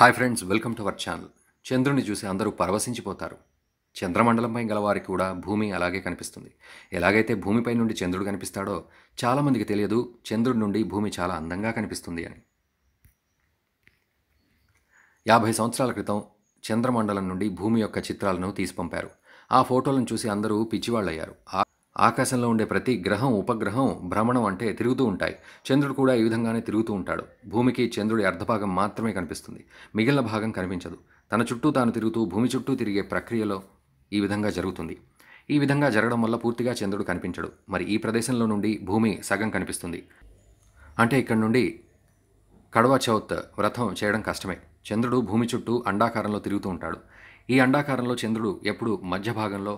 hi friends welcome to our channel చంద్రుని చూసి అందరూ పరవశించిపోతారు చంద్రమండలంపై గలవారికి కూడా భూమి అలాగే కనిపిస్తుంది ఎలాగైతే భూమిపై నుండి చంద్రుడు కనిపిస్తాడో చాలామందికి తెలియదు చంద్రుడి నుండి భూమి చాలా అందంగా కనిపిస్తుంది అని యాభై సంవత్సరాల క్రితం చంద్రమండలం నుండి భూమి యొక్క చిత్రాలను తీసి పంపారు ఆ ఫోటోలను చూసి అందరూ పిచ్చివాళ్ళయ్యారు ఆకాశంలో ఉండే ప్రతి గ్రహం ఉపగ్రహం భ్రమణం అంటే తిరుగుతూ ఉంటాయి చంద్రుడు కూడా ఈ విధంగానే తిరుగుతూ ఉంటాడు భూమికి చంద్రుడి అర్ధభాగం మాత్రమే కనిపిస్తుంది మిగిలిన భాగం కనిపించదు తన చుట్టూ తాను తిరుగుతూ భూమి చుట్టూ తిరిగే ప్రక్రియలో ఈ విధంగా జరుగుతుంది ఈ విధంగా జరగడం వల్ల పూర్తిగా చంద్రుడు కనిపించడు మరి ఈ ప్రదేశంలో నుండి భూమి సగం కనిపిస్తుంది అంటే ఇక్కడ నుండి కడవ చౌత్ వ్రతం చేయడం కష్టమే చంద్రుడు భూమి చుట్టూ అండాకారంలో తిరుగుతూ ఉంటాడు ఈ అండాకారంలో చంద్రుడు ఎప్పుడు మధ్య భాగంలో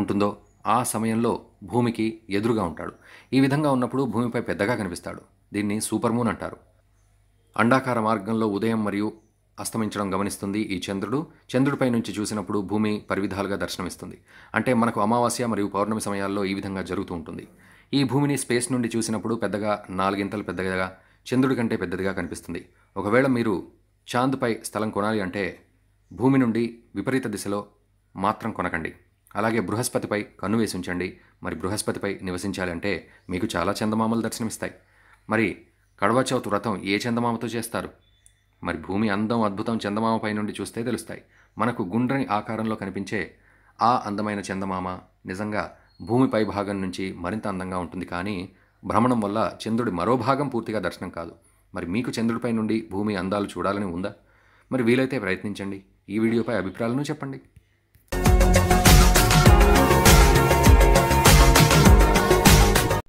ఉంటుందో ఆ సమయంలో భూమికి ఎదురుగా ఉంటాడు ఈ విధంగా ఉన్నప్పుడు భూమిపై పెద్దగా కనిపిస్తాడు దీన్ని సూపర్ మూన్ అంటారు అండాకార మార్గంలో ఉదయం మరియు అస్తమించడం గమనిస్తుంది ఈ చంద్రుడు చంద్రుడిపై నుంచి చూసినప్పుడు భూమి పరివిధాలుగా దర్శనమిస్తుంది అంటే మనకు అమావాస్య మరియు పౌర్ణమి సమయాల్లో ఈ విధంగా జరుగుతూ ఉంటుంది ఈ భూమిని స్పేస్ నుండి చూసినప్పుడు పెద్దగా నాలుగింతలు పెద్దగా చంద్రుడి కంటే పెద్దదిగా కనిపిస్తుంది ఒకవేళ మీరు చాంద్పై స్థలం కొనాలి అంటే భూమి నుండి విపరీత దిశలో మాత్రం కొనకండి అలాగే బృహస్పతిపై కన్ను వేసి ఉంచండి మరి బృహస్పతిపై నివసించాలంటే మీకు చాలా చందమామలు దర్శనమిస్తాయి మరి కడవ వ్రతం ఏ చందమామతో చేస్తారు మరి భూమి అందం అద్భుతం చందమామపై నుండి చూస్తే తెలుస్తాయి మనకు గుండ్రని ఆకారంలో కనిపించే ఆ అందమైన చందమామ నిజంగా భూమి పై భాగం నుంచి మరింత అందంగా ఉంటుంది కానీ భ్రమణం వల్ల చంద్రుడి మరో భాగం పూర్తిగా దర్శనం కాదు మరి మీకు చంద్రుడిపై నుండి భూమి అందాలు చూడాలని ఉందా మరి వీలైతే ప్రయత్నించండి ఈ వీడియోపై అభిప్రాయాలను చెప్పండి